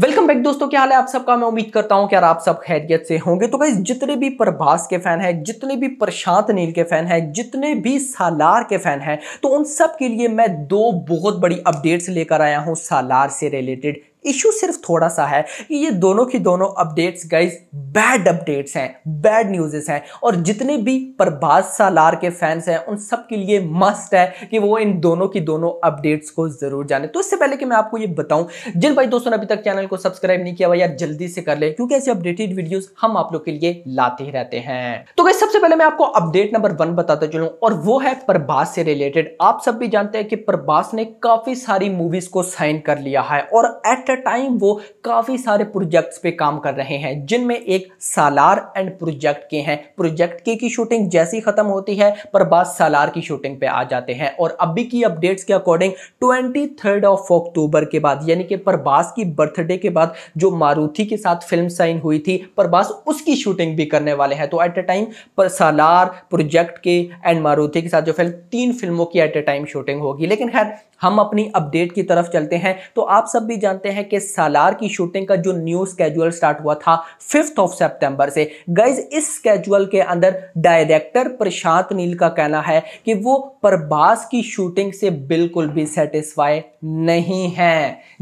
welcome back दोस्तों क्या हाल है आप सबका मैं उम्मीद करता हूं कि यार आप सब खैरियत से होंगे तो भाई जितने भी प्रभास के फैन हैं जितने भी प्रशांत नील के फैन हैं जितने भी सालार के फैन हैं तो उन सब के लिए मैं दो बहुत बड़ी अपडेट्स लेकर आया हूं सालार से रिलेटेड इशू सिर्फ थोड़ा सा है कि ये दोनों की दोनों अपडेट्स गाइज बैड अपडेट्स हैं बैड न्यूज़ेस हैं और जितने भी प्रभास सालार के फैंस हैं उन सब के लिए मस्ट है कि वो इन दोनों की दोनों अपडेट्स को ज़रूर जाने तो इससे पहले कि मैं आपको ये बताऊं जिन भाई दोस्तों ने अभी तक चैनल को सब्सक्राइब नहीं किया हुआ यार जल्दी से कर ले क्योंकि ऐसे अपडेटेड वीडियोस हम आप लोग के लिए लाते ही रहते हैं तो गाइज सबसे पहले मैं आपको अपडेट नंबर वन बताता चलूँ और वो है प्रभास से रिलेटेड आप सब भी जानते हैं कि प्रभास ने काफ़ी सारी मूवीज़ को साइन कर लिया है और एट टाइम वो काफ़ी सारे प्रोजेक्ट्स पे काम कर रहे हैं जिनमें एक सालार एंड प्रोजेक्ट के हैं प्रोजेक्ट के की शूटिंग जैसी ख़त्म होती है पर बाद सालार की शूटिंग पे आ जाते हैं और अभी की अपडेट्स के according twenty third of October के बाद यानी कि प्रभास की बर्थडे के बाद जो मारुति के साथ फिल्म साइन हुई थी प्रभास उसकी शूटिंग भी करने वाले हैं तो एट अ टाइम पर सालार प्रोजेक्ट के एंड मारुति के साथ जो फिल्म तीन फिल्मों की एट अ टाइम शूटिंग होगी लेकिन खैर हम अपनी अपडेट की तरफ चलते हैं तो आप सब भी जानते हैं कि सालार की शूटिंग का जो न्यू स्केजुअल स्टार्ट हुआ था फिफ्थ ऑफ सितंबर से गाइज इस स्केजुअल के अंदर डायरेक्टर प्रशांत नील का कहना है कि वो प्रभास की शूटिंग से बिल्कुल भी सेटिस्फाई नहीं है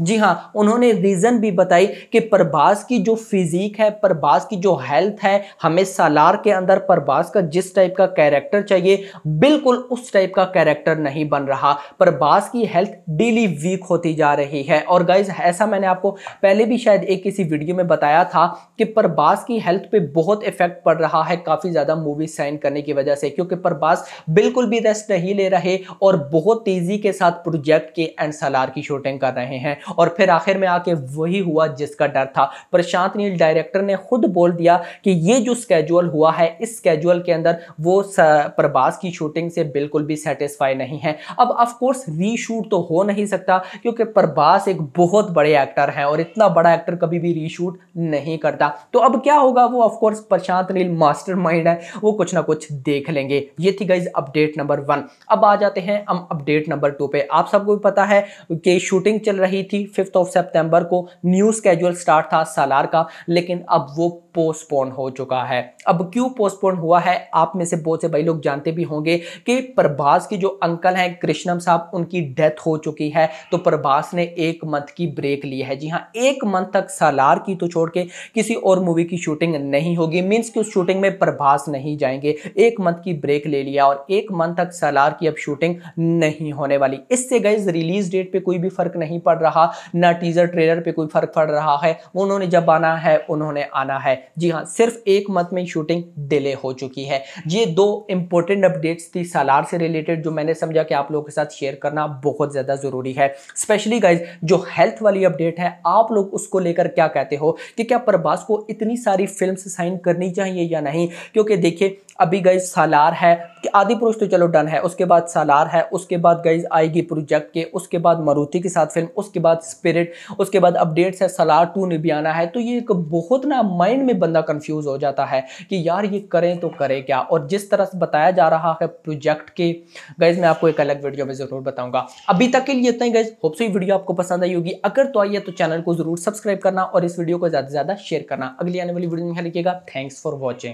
जी हाँ उन्होंने रीजन भी बताई कि प्रभास की जो फिजिक है प्रभास की जो हेल्थ है हमें सालार के अंदर प्रभास का जिस टाइप का कैरेक्टर चाहिए बिल्कुल उस टाइप का कैरेक्टर नहीं बन रहा प्रभास की की हेल्थ डेली वीक होती जा रही है और गाइज ऐसा मैंने आपको पहले भी शायद एक किसी वीडियो में बताया था कि प्रभास की हेल्थ पे बहुत इफेक्ट पड़ रहा है काफ़ी ज़्यादा मूवी साइन करने की वजह से क्योंकि प्रभास बिल्कुल भी रेस्ट नहीं ले रहे और बहुत तेज़ी के साथ प्रोजेक्ट के एंड सलार की शूटिंग कर रहे हैं और फिर आखिर में आके वही हुआ जिसका डर था प्रशांत नील डायरेक्टर ने खुद बोल दिया कि ये जो स्केजुअल हुआ है इस स्केजुअल के अंदर वो प्रभास की शूटिंग से बिल्कुल भी सेटिस्फाई नहीं है अब ऑफकोर्स रीशूट रीशूट तो हो नहीं सकता क्योंकि प्रभास एक बहुत बड़े एक्टर हैं और इतना बड़ा एक्टर कभी भी रीशूट नहीं करता तो अब क्या होगा वो of course Prashanth Neel mastermind है वो कुछ ना कुछ देख लेंगे ये थी गाइज अपडेट नंबर वन अब आ जाते हैं हम अपडेट नंबर टू पे आप सबको भी पता है कि शूटिंग चल रही थी फिफ्थ ऑफ सेप्टेम्बर को न्यूज कैजुअल स्टार्ट था सालार का लेकिन अब वो पोस्टपोन हो चुका है अब क्यों पोस्टपोन हुआ है आप में से बहुत से भाई लोग जानते भी होंगे कि प्रभास के जो अंकल हैं कृष्णम साहब उनकी डेथ हो चुकी है तो प्रभास ने एक मंथ की ब्रेक ली है जी हाँ एक मंथ तक सालार की तो छोड़ के किसी और मूवी की शूटिंग नहीं होगी मीन्स कि उस शूटिंग में प्रभास नहीं जाएंगे एक मंथ की ब्रेक ले लिया और एक मंथ तक सालार की अब शूटिंग नहीं होने वाली इससे गई रिलीज डेट पर कोई भी फर्क नहीं पड़ रहा ना टीजर ट्रेलर पर कोई फर्क पड़ रहा है उन्होंने जब आना है उन्होंने आना है जी हाँ सिर्फ एक मंथ में शूटिंग डिले हो चुकी है ये दो इंपॉर्टेंट अपडेट्स थी सालार से रिलेटेड जो मैंने समझा कि आप लोगों के साथ शेयर करना बहुत ज़्यादा ज़रूरी है स्पेशली गाइज जो हेल्थ वाली अपडेट है आप लोग उसको लेकर क्या कहते हो कि क्या प्रभास को इतनी सारी फिल्म साइन करनी चाहिए या नहीं क्योंकि देखिए अभी गाइज सालार है कि आदि पुरुष तो चलो डन है उसके बाद सालार है उसके बाद गाइज आएगी प्रोजेक्ट के उसके बाद मारुति के साथ फिल्म उसके बाद स्पिरिट उसके बाद अपडेट्स है सालार टू ने भी आना है तो ये एक बहुत ना माइंड में बंदा कन्फ्यूज़ हो जाता है कि यार ये करें तो करें क्या और जिस तरह से बताया जा रहा है प्रोजेक्ट के गाइज मैं आपको एक अलग वीडियो में ज़रूर बताऊँगा अभी तक के लिए इतना ही गाइज होप सो वीडियो आपको पसंद आई होगी अगर तो आई है तो चैनल को ज़रूर सब्सक्राइब करना और इस वीडियो को ज़्यादा से ज़्यादा शेयर करना अगली आने वाली वीडियो में ख्याल थैंक्स फॉर वॉचिंग